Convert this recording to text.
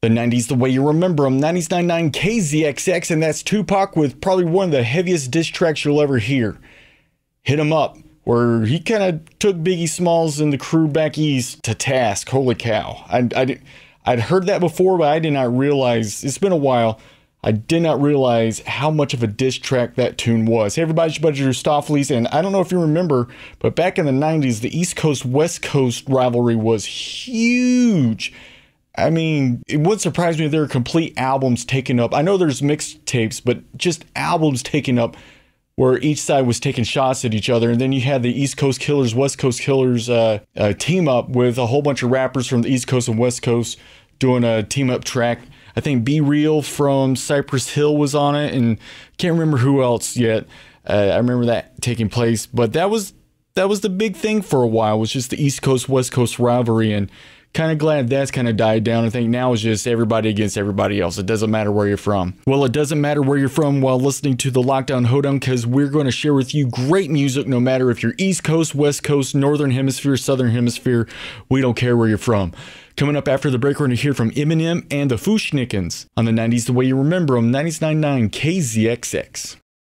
The 90s, the way you remember them, 99.9 kzxx and that's Tupac with probably one of the heaviest diss tracks you'll ever hear. Hit him up, where he kind of took Biggie Smalls and the crew back east to task. Holy cow. I, I, I'd heard that before, but I did not realize, it's been a while, I did not realize how much of a diss track that tune was. Hey everybody, it's your buddy and I don't know if you remember, but back in the 90s, the East Coast-West Coast rivalry was huge. I mean, it would surprise me if there are complete albums taken up. I know there's mixtapes, but just albums taken up where each side was taking shots at each other. And then you had the East Coast Killers, West Coast Killers uh, uh, team up with a whole bunch of rappers from the East Coast and West Coast doing a team up track. I think Be Real from Cypress Hill was on it, and can't remember who else yet. Uh, I remember that taking place, but that was that was the big thing for a while was just the East Coast West Coast rivalry and kind of glad that's kind of died down. I think now it's just everybody against everybody else. It doesn't matter where you're from. Well, it doesn't matter where you're from while listening to the Lockdown hodown, because we're going to share with you great music no matter if you're East Coast, West Coast, Northern Hemisphere, Southern Hemisphere. We don't care where you're from. Coming up after the break, we're going to hear from Eminem and the Fushnikins on the 90s the way you remember them, 99.9 KZXX.